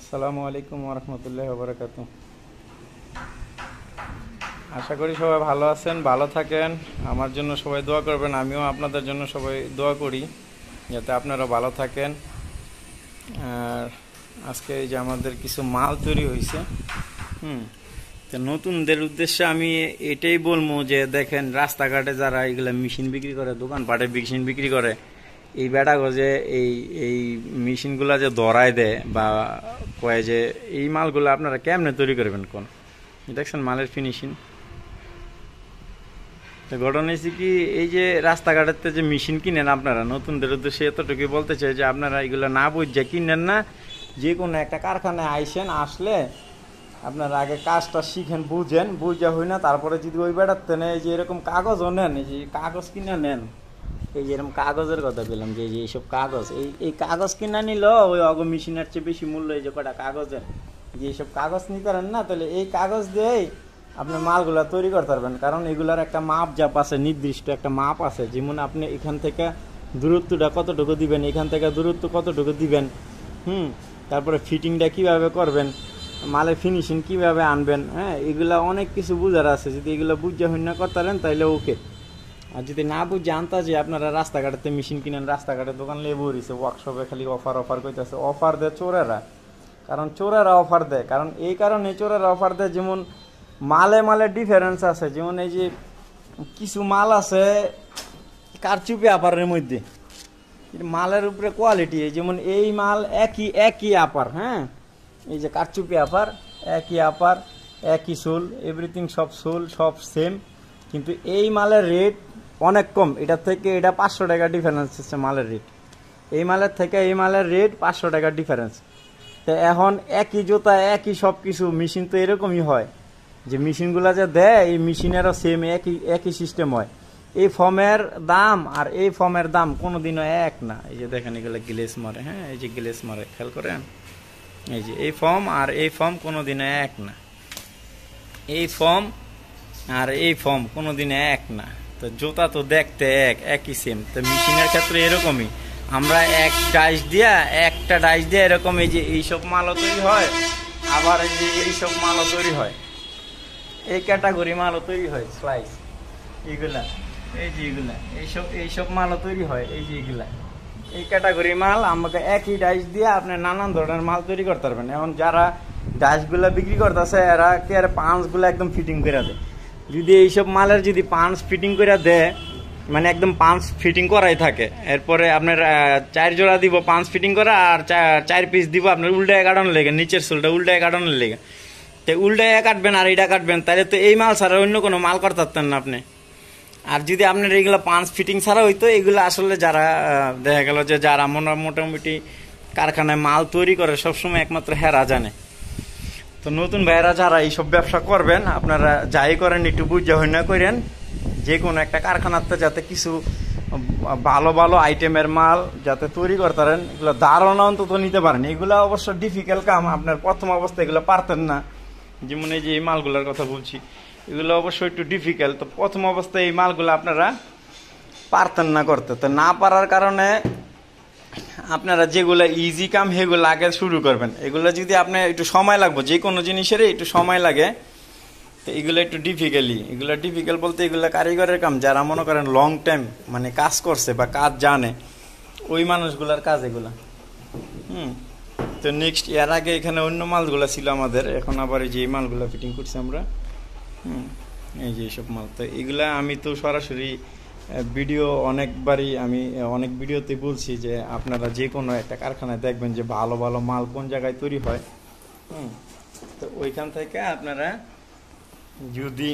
আসসালামু আলাইকুম ওরহমতুল্লাহ ববরকাত আশা করি সবাই ভালো আছেন ভালো থাকেন আমার জন্য সবাই দোয়া করবেন আমিও আপনাদের জন্য সবাই দোয়া করি যাতে আপনারা ভালো থাকেন আর আজকে এই যে আমাদের কিছু মাল তৈরি হয়েছে হুম তো নতুনদের উদ্দেশ্যে আমি এটাই বলবো যে দেখেন রাস্তাঘাটে যারা এগুলো মেশিন বিক্রি করে দোকানপাটে মেশিন বিক্রি করে এই বেটা যে এই এই মেশিনগুলা যে দরাই দেয় বা কয়ে যে এই মালগুলো আপনারা কেমনে তৈরি করবেন কোন দেখছেন মালের ফিনিশিং তো ঘটনা হয়েছে কি এই যে রাস্তাঘাটের যে মেশিন কিনেন আপনারা নতুনদের উদ্দেশ্যে এতটুকুই বলতে চাই যে আপনারা এগুলো না বুঝছে কিনেন না যে কোনো একটা কারখানায় আইসেন আসলে আপনারা আগে কাজটা শিখেন বুঝেন বুঝা হই না তারপরে যদি ওই বেড়াতে এই যে এরকম কাগজও নেন এই যে কাগজ কিনে নেন এই যেরকম কাগজের কথা পেলাম যে এইসব কাগজ এই এই কাগজ কিনা নিল ওই অগ মেশিনের চেয়ে বেশি মূল্য এই যে কটা কাগজের যে এইসব কাগজ নিতে পারেন না তাহলে এই কাগজ দিয়েই আপনি মালগুলো তৈরি করতে পারবেন কারণ এগুলার একটা মাপ জাপ আছে নির্দিষ্ট একটা মাপ আছে যেমন আপনি এখান থেকে দূরত্বটা কতটুকু দিবেন এখান থেকে দূরত্ব কতটুকু দিবেন হুম তারপরে ফিটিংটা কিভাবে করবেন মালে ফিনিশিং কিভাবে আনবেন হ্যাঁ এগুলা অনেক কিছু বুঝার আছে যদি এগুলো বুঝা হইন করতে পারেন তাহলে ওকে আর যদি না বুঝে আনতা যে আপনারা রাস্তাঘাটে মেশিন কিনেন রাস্তাঘাটে দোকান লেবু রয়েছে ওয়ার্কশপে খালি অফার অফার করতেছে অফার দেয় চোরেরা কারণ চোরেরা অফার দেয় কারণ এই কারণে চোরেরা অফার দেয় যেমন মালে মালে ডিফারেন্স আছে যেমন এই যে কিছু মাল আছে কারচুপি আপারের মধ্যে মালের উপরে কোয়ালিটি যেমন এই মাল একই একই আপার হ্যাঁ এই যে কারচুপি আপার একই আপার একই সোল এভরিথিং সব সোল সব সেম কিন্তু এই মালের রেট অনেক কম এটা থেকে এটা পাঁচশো টাকা ডিফারেন্স হচ্ছে মালের রেট এই মালের থেকে এই মালের রেট পাঁচশো টাকা ডিফারেন্স তো এখন একই জুতা একই সব কিছু মেশিন তো এরকমই হয় যে মেশিনগুলো যে দেয় এই মেশিনেরও সেম একই একই সিস্টেম হয় এই ফর্মের দাম আর এই ফর্মের দাম কোনো দিনও এক না এই যে দেখেন এগুলো গ্লেস মারে হ্যাঁ এই যে গ্লেস মারে খেয়াল করেন এই যে এই ফর্ম আর এই ফর্ম কোনো দিনও এক না এই ফর্ম আর এই ফর্ম কোনো দিনে এক না তো জুতা তো দেখতে এক একই সেম তো মেশিনের ক্ষেত্রে এরকমই আমরা এক ডাইস দিয়া একটা ডাইস দিয়া এরকম এই যে এইসব মালও তৈরি হয় আবার এই যে এইসব মালও তৈরি হয় এই ক্যাটাগরি মালও তৈরি হয় স্লাইস এইগুলা এই যে এইগুলা এইসব এইসব মালও তৈরি হয় এই যে এইগুলা এই ক্যাটাগরি মাল আমাকে একই ডাইস দিয়ে আপনি নানান ধরনের মাল তৈরি করতে পারবেন এখন যারা ডাইসগুলা বিক্রি করতেছে এরা কি আর পাঁচগুলো একদম ফিটিং করে দেয় যদি এইসব মালের যদি পাঞ্চ ফিটিং করে দেয় মানে একদম পাঞ্চ ফিটিং করাই থাকে এরপরে আপনার চার জোড়া দিব পাঞ্চ ফিটিং করা আর চার পিস দিব আপনার উল্টায় কাটানো লেগে নিচের চুলটা উল্টায় কাটানোর লেগে তো উল্টায় কাটবেন আর এটা কাটবেন তাহলে তো এই মাল ছাড়া অন্য কোনো মাল করতেন না আপনি আর যদি আপনার এইগুলো পাঞ্চ ফিটিং ছাড়া হইতো এগুলো আসলে যারা দেখা গেল যে যারা মোটামুটি কারখানায় মাল তৈরি করে সবসময় একমাত্র হেরা জানে তো নতুন ভাইরা যারা এইসব ব্যবসা করবেন আপনারা যাই করেন একটু বুঝা হই না করেন যে কোনো একটা কারখানাতে যাতে কিছু ভালো ভালো আইটেমের মাল যাতে তৈরি করতে পারেন এগুলো ধারণা অন্তত নিতে পারেন এগুলো অবশ্য ডিফিকাল্ট কাম আপনার প্রথম অবস্থা এগুলো পারতেন না যেমন এই যে এই মালগুলোর কথা বলছি এগুলো অবশ্য একটু ডিফিকাল্ট তো প্রথম অবস্থায় এই মালগুলো আপনারা পারতেন না করতে তো না পারার কারণে আপনারা যেগুলো ইজি কাম সেগুলো আগে শুরু করবেন এগুলো যদি আপনার একটু সময় লাগবে যে কোনো জিনিসেরই একটু সময় লাগে তো এগুলো একটু ডিফিকাল্টি এগুলো ডিফিকাল্ট বলতে এগুলো কারিগরের কাম যারা মনে করেন লং টাইম মানে কাজ করছে বা কাজ জানে ওই মানুষগুলার কাজ এগুলো হুম তো নেক্সট এর আগে এখানে অন্য মালগুলো ছিল আমাদের এখন আবার এই যে এই মালগুলো ফিটিং করছি আমরা হুম এই যে এইসব মাল তো এগুলা আমি তো সরাসরি ভিডিও অনেকবারই আমি অনেক ভিডিওতে বলছি যে আপনারা যে কোনো একটা কারখানায় দেখবেন যে ভালো ভালো মাল কোন জায়গায় তৈরি হয় হুম তো ওইখান থেকে আপনারা যদি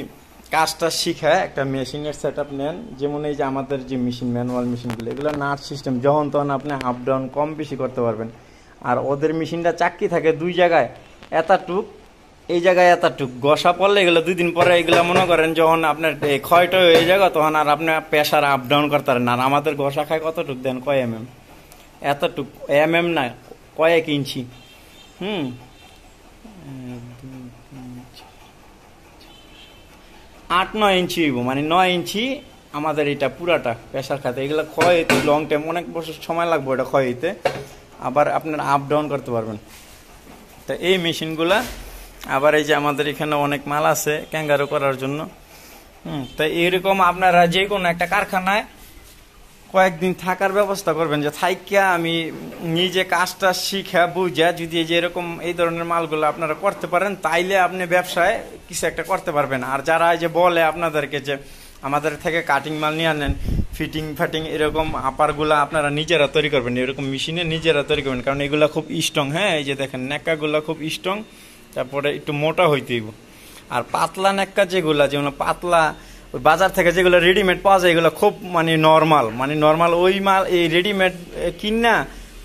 কাজটা শিখে একটা মেশিনের সেট আপ নেন যেমন এই যে আমাদের যে মেশিন ম্যানুয়াল মেশিনগুলো এগুলো নার্স সিস্টেম যখন তখন আপনি আপ ডাউন কম বেশি করতে পারবেন আর ওদের মেশিনটা চাকরি থাকে দুই জায়গায় এতটুক এই জায়গায় এতটুক গসা পড়লে এগুলো দুই দিন পরে এগুলো মনে করেন যখন আপনার ক্ষয়টা হয়ে যাবে তখন আর আপনার প্রেশার আপ ডাউন করতে পারেন আর আমাদের গসা খায় কতটুক দেন কয় এম mm? এম এতটুক এম mm এম না কয়েক ইঞ্চি হুম আট নয় ইঞ্চি হইব মানে নয় ইঞ্চি আমাদের এটা পুরাটা প্রেশার খাতে এগুলো ক্ষয় হইতে লং টাইম অনেক বছর সময় লাগবে এটা ক্ষয় হইতে আবার আপনার আপ ডাউন করতে পারবেন তো এই মেশিনগুলা আবার এই যে আমাদের এখানে অনেক মাল আছে ক্যাঙ্গারো করার জন্য হুম তো এইরকম আপনারা যে কোনো একটা কারখানায় কয়েকদিন থাকার ব্যবস্থা করবেন যে থাইকিয়া আমি নিজে কাজটা শিখা বুঝা যদি যে এরকম এই ধরনের মালগুলো আপনারা করতে পারেন তাইলে আপনি ব্যবসায় কিছু একটা করতে পারবেন আর যারা যে বলে আপনাদেরকে যে আমাদের থেকে কাটিং মাল নিয়ে আনেন ফিটিং ফাটিং এরকম আপারগুলো আপনারা নিজেরা তৈরি করবেন এরকম মেশিনে নিজেরা তৈরি করবেন কারণ এগুলো খুব স্ট্রং হ্যাঁ এই যে দেখেন নেকাগুলো খুব স্ট্রং তারপরে একটু মোটা হইতেইব আর পাতলা নেকা যেগুলা যেমন পাতলা ওই বাজার থেকে যেগুলো রেডিমেড পাওয়া যায় এগুলো খুব মানে নর্মাল মানে নর্মাল ওই মাল এই রেডিমেড কিনা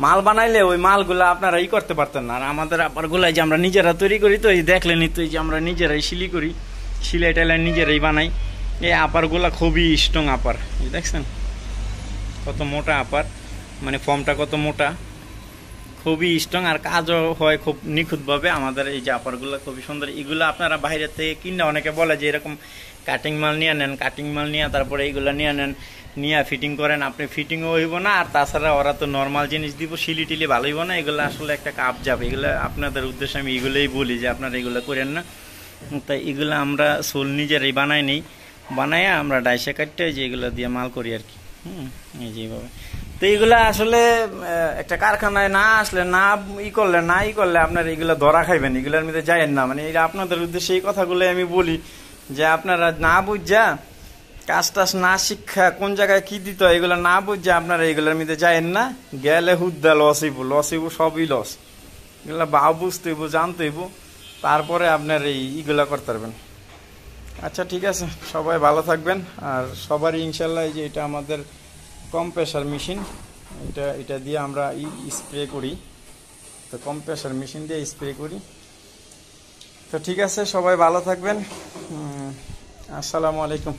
মাল বানাইলে ওই মালগুলো আপনারা ই করতে পারতেন না আর আমাদের আপারগুলাই যে আমরা নিজেরা তৈরি করি তো এই দেখলেন তো এই যে আমরা নিজেরাই শিলি করি সিলাই টাইলাই নিজেরাই বানাই এই আপারগুলা খুবই স্ট্রং আপার দেখছেন কত মোটা আপার মানে ফর্মটা কত মোটা খুবই স্ট্রং আর কাজও হয় খুব নিখুঁতভাবে আমাদের এই জাপারগুলো খুবই সুন্দর এগুলো আপনারা বাইরে থেকে কিনলে অনেকে বলে যে এরকম কাটিং মাল নিয়ে নেন কাটিং মাল নিয়ে তারপরে এইগুলো নিয়ে নেন নিয়ে ফিটিং করেন আপনি ফিটিংও হইব না আর তাছাড়া ওরা তো নর্মাল জিনিস দিব শিলি টিলি ভালো হইব না এগুলো আসলে একটা কাপ যাবে এগুলো আপনাদের উদ্দেশ্যে আমি এগুলোই বলি যে আপনারা এগুলো করেন না তাই এগুলো আমরা সোল নিজেরাই বানাই নিই বানাইয়া আমরা ডাইসে কাটতে যে এগুলো দিয়ে মাল করি আর কি হুম এই যেভাবে তো এইগুলা আসলে একটা কারখানায় না আসলে না ই করলে না ই করলে আপনার এগুলো ধরা খাইবেন এগুলোর মধ্যে যায়েন না মানে এটা আপনাদের উদ্দেশ্যে এই কথাগুলো আমি বলি যে আপনারা না বুঝা কাজ টাজ না শিক্ষা কোন জায়গায় কি দিত এগুলো না বুঝে আপনারা এগুলোর মধ্যে যায়েন না গেলে হুদ্দা লসইব লসইব সবই লস এগুলো বা বুঝতেইব জানতেইব তারপরে আপনার এই ইগুলা করতে পারবেন আচ্ছা ঠিক আছে সবাই ভালো থাকবেন আর সবারই ইনশাল্লাহ যে এটা আমাদের কম মেশিন এটা এটা দিয়ে আমরা স্প্রে করি তো কম মেশিন দিয়ে স্প্রে করি তো ঠিক আছে সবাই ভালো থাকবেন আসসালামু আলাইকুম